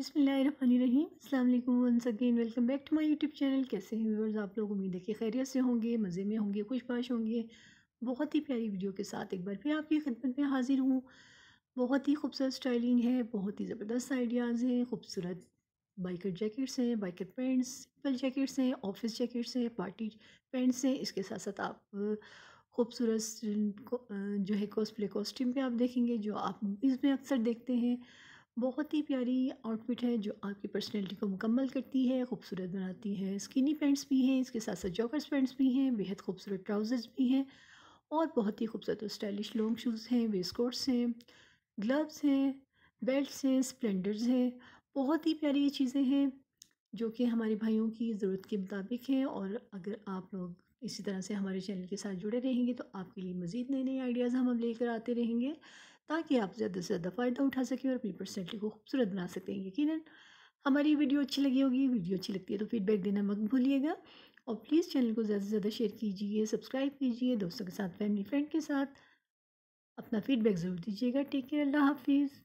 बिसमीम अल्लाम once again welcome back to my YouTube channel कैसे हैं व्यूअर्स आप लोग उम्मीद है कि खैरियत से होंगे मज़े में होंगे खुशबाश होंगे बहुत ही प्यारी वीडियो के साथ एक बार फिर आपकी खिदमत में हाज़िर हूँ बहुत ही खूबसूरत स्टाइलिंग है बहुत ही ज़बरदस्त आइडियाज़ हैं खूबसूरत बाइकर जैकेट्स हैं बाइकर पेंट्स सिंपल जैकेट्स हैं ऑफिस जैकेट्स हैं पार्टी पेंट्स हैं इसके साथ साथ आप खूबसूरत जो है कॉस्प्ले कॉस्ट्यूम भी आप देखेंगे जो आप मूवीज़ में अक्सर देखते हैं बहुत ही प्यारी आउटफिट है जो आपकी पर्सनैलिटी को मुकम्मल करती है खूबसूरत बनाती है स्किनी पैंट्स भी हैं इसके साथ साथ जॉकर्स पैंट्स भी हैं बेहद खूबसूरत ट्राउज़र्स भी हैं और बहुत ही खूबसूरत और स्टाइलिश लॉन्ग शूज़ हैं वेस्ट कोट्स हैं ग्लव्स हैं बेल्ट्स हैं स्प्लेंडर्स हैं बहुत ही प्यारी ये चीज़ें हैं जो कि हमारे भाइयों की ज़रूरत के मुताबिक हैं और अगर आप लोग इसी तरह से हमारे चैनल के साथ जुड़े रहेंगे तो आपके लिए मज़ीद नए नए आइडियाज़ हम अब लेकर आते रहेंगे ताकि आप ज़्यादा से ज़्यादा फ़ायदा उठा सकें और अपनी पर्सनैलिटी को खूबसूरत बना सकें यकीन हमारी वीडियो अच्छी लगी होगी वीडियो अच्छी लगती है तो फीडबैक देना मत भूलिएगा और प्लीज़ चैनल को ज़्यादा से ज़्यादा शेयर कीजिए सब्सक्राइब कीजिए दोस्तों के साथ फैमिली फ्रेंड के साथ अपना फीडबैक ज़रूर दीजिएगा टेक केयर अल्लाह हाफिज़